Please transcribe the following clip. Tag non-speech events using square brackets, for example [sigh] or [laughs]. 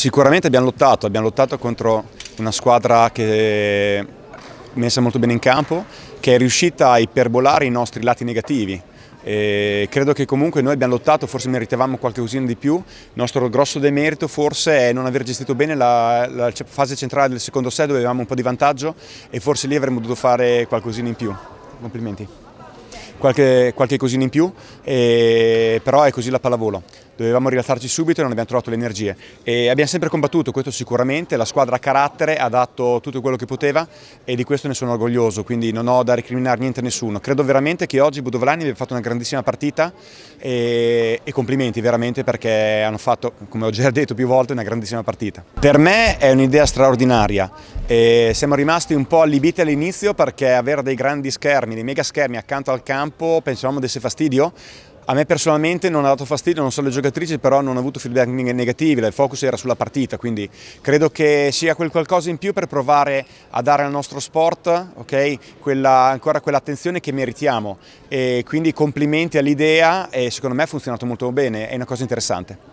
Sicuramente abbiamo lottato, abbiamo lottato contro una squadra che messa molto bene in campo, che è riuscita a iperbolare i nostri lati negativi. E credo che comunque noi abbiamo lottato, forse meritavamo qualche cosina di più, il nostro grosso demerito forse è non aver gestito bene la, la fase centrale del secondo set dove avevamo un po' di vantaggio e forse lì avremmo dovuto fare qualcosina in più. Complimenti. Qualche, qualche cosina in più, e, però è così la pallavolo dovevamo rilassarci subito e non abbiamo trovato le energie. E abbiamo sempre combattuto, questo sicuramente, la squadra a carattere ha dato tutto quello che poteva e di questo ne sono orgoglioso, quindi non ho da recriminare niente a nessuno. Credo veramente che oggi Budovlani abbia fatto una grandissima partita e, e complimenti veramente perché hanno fatto, come ho già [laughs] detto più volte, una grandissima partita. Per me è un'idea straordinaria, e siamo rimasti un po' allibiti all'inizio perché avere dei grandi schermi, dei mega schermi accanto al campo pensavamo desse fastidio, a me personalmente non ha dato fastidio, non so le giocatrici, però non ho avuto feedback negativi, il focus era sulla partita, quindi credo che sia quel qualcosa in più per provare a dare al nostro sport okay, quella, ancora quell'attenzione che meritiamo. E quindi complimenti all'idea e secondo me ha funzionato molto bene, è una cosa interessante.